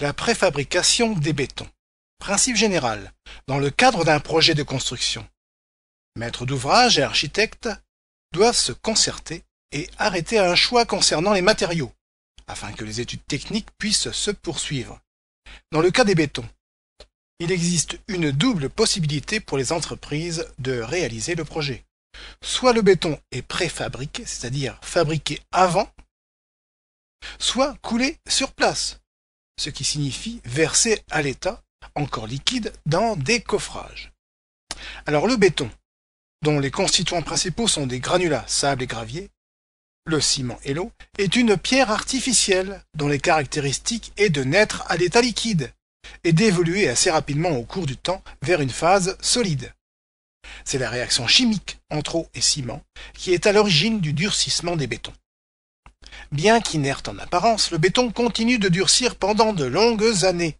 la préfabrication des bétons. Principe général, dans le cadre d'un projet de construction, maîtres d'ouvrage et architectes doivent se concerter et arrêter un choix concernant les matériaux, afin que les études techniques puissent se poursuivre. Dans le cas des bétons, il existe une double possibilité pour les entreprises de réaliser le projet. Soit le béton est préfabriqué, c'est-à-dire fabriqué avant, soit coulé sur place, ce qui signifie verser à l'état, encore liquide, dans des coffrages. Alors le béton, dont les constituants principaux sont des granulats, sable et gravier, le ciment et l'eau, est une pierre artificielle dont les caractéristiques est de naître à l'état liquide et d'évoluer assez rapidement au cours du temps vers une phase solide. C'est la réaction chimique entre eau et ciment qui est à l'origine du durcissement des bétons. Bien qu'inerte en apparence, le béton continue de durcir pendant de longues années.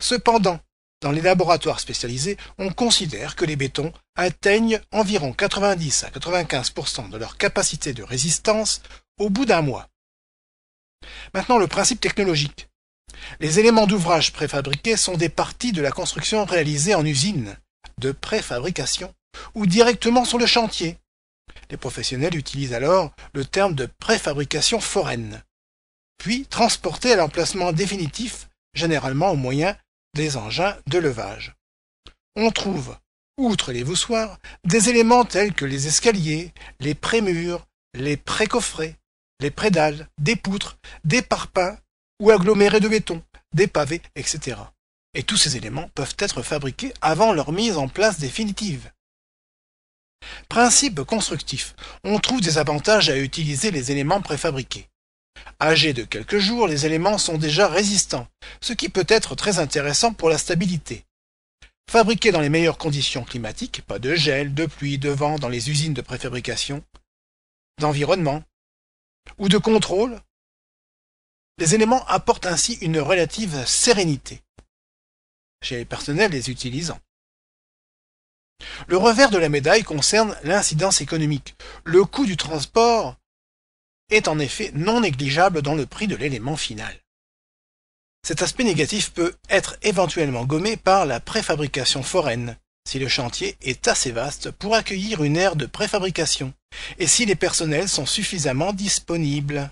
Cependant, dans les laboratoires spécialisés, on considère que les bétons atteignent environ 90 à 95 de leur capacité de résistance au bout d'un mois. Maintenant, le principe technologique. Les éléments d'ouvrage préfabriqués sont des parties de la construction réalisée en usine, de préfabrication, ou directement sur le chantier, les professionnels utilisent alors le terme de préfabrication foraine, puis transportée à l'emplacement définitif, généralement au moyen des engins de levage. On trouve, outre les voussoirs, des éléments tels que les escaliers, les prémurs, les précoffrets, les prédales, des poutres, des parpaings ou agglomérés de béton, des pavés, etc. Et tous ces éléments peuvent être fabriqués avant leur mise en place définitive. Principe constructif, on trouve des avantages à utiliser les éléments préfabriqués. Âgés de quelques jours, les éléments sont déjà résistants, ce qui peut être très intéressant pour la stabilité. Fabriqués dans les meilleures conditions climatiques, pas de gel, de pluie, de vent dans les usines de préfabrication, d'environnement ou de contrôle, les éléments apportent ainsi une relative sérénité chez les personnels les utilisant. Le revers de la médaille concerne l'incidence économique. Le coût du transport est en effet non négligeable dans le prix de l'élément final. Cet aspect négatif peut être éventuellement gommé par la préfabrication foraine, si le chantier est assez vaste pour accueillir une aire de préfabrication, et si les personnels sont suffisamment disponibles.